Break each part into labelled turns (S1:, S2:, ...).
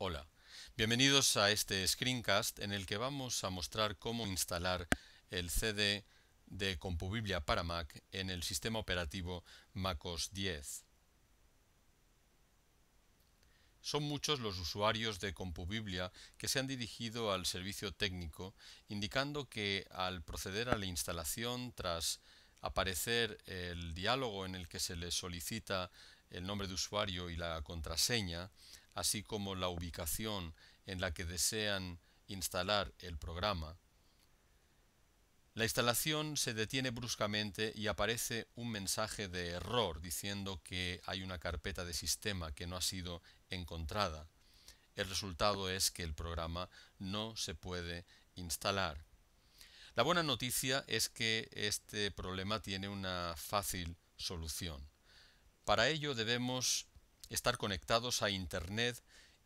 S1: Hola, bienvenidos a este screencast en el que vamos a mostrar cómo instalar el CD de Compubiblia para Mac en el sistema operativo MacOS 10. Son muchos los usuarios de Compubiblia que se han dirigido al servicio técnico indicando que al proceder a la instalación tras aparecer el diálogo en el que se le solicita el nombre de usuario y la contraseña, así como la ubicación en la que desean instalar el programa, la instalación se detiene bruscamente y aparece un mensaje de error diciendo que hay una carpeta de sistema que no ha sido encontrada. El resultado es que el programa no se puede instalar. La buena noticia es que este problema tiene una fácil solución. Para ello debemos estar conectados a Internet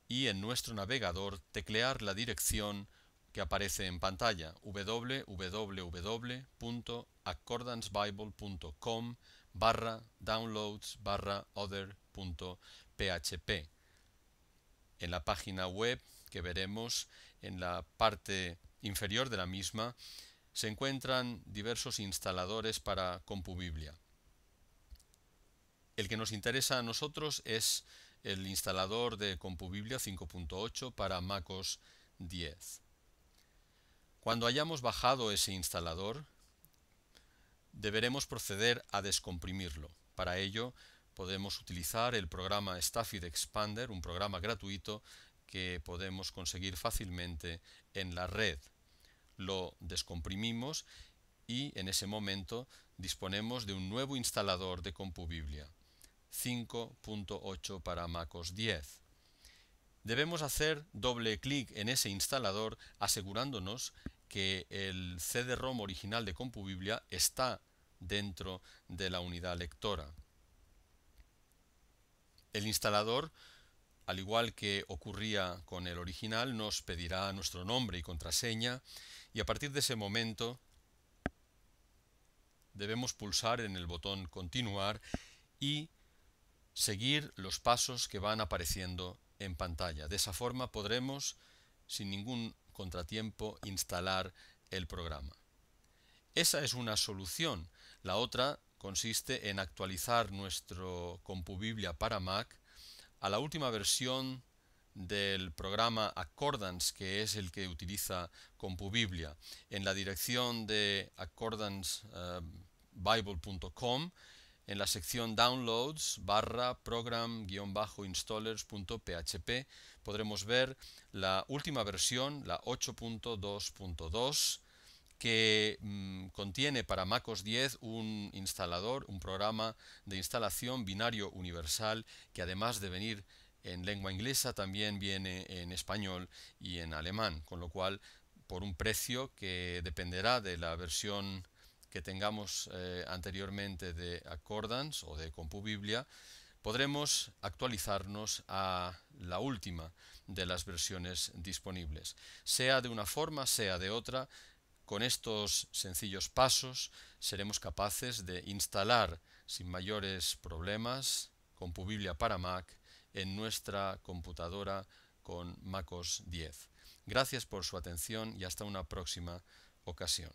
S1: y en nuestro navegador teclear la dirección que aparece en pantalla www.accordancebible.com barra downloads barra other.php. En la página web que veremos en la parte inferior de la misma se encuentran diversos instaladores para CompuBiblia. El que nos interesa a nosotros es el instalador de CompuBiblia 5.8 para MacOS 10. Cuando hayamos bajado ese instalador, deberemos proceder a descomprimirlo. Para ello, podemos utilizar el programa Staffid Expander, un programa gratuito que podemos conseguir fácilmente en la red. Lo descomprimimos y en ese momento disponemos de un nuevo instalador de CompuBiblia. 5.8 para MacOS 10. Debemos hacer doble clic en ese instalador asegurándonos que el CD-ROM original de CompuBiblia está dentro de la unidad lectora. El instalador, al igual que ocurría con el original, nos pedirá nuestro nombre y contraseña y a partir de ese momento debemos pulsar en el botón continuar y seguir los pasos que van apareciendo en pantalla. De esa forma podremos, sin ningún contratiempo, instalar el programa. Esa es una solución. La otra consiste en actualizar nuestro Compubiblia para Mac a la última versión del programa Accordance, que es el que utiliza Compubiblia. En la dirección de accordancebible.com eh, en la sección downloads barra program-installers.php podremos ver la última versión, la 8.2.2, que mm, contiene para MacOS 10 un instalador, un programa de instalación binario universal que además de venir en lengua inglesa también viene en español y en alemán, con lo cual por un precio que dependerá de la versión que tengamos eh, anteriormente de Accordance o de CompuBiblia, podremos actualizarnos a la última de las versiones disponibles. Sea de una forma, sea de otra, con estos sencillos pasos seremos capaces de instalar sin mayores problemas CompuBiblia para Mac en nuestra computadora con MacOS 10. Gracias por su atención y hasta una próxima ocasión.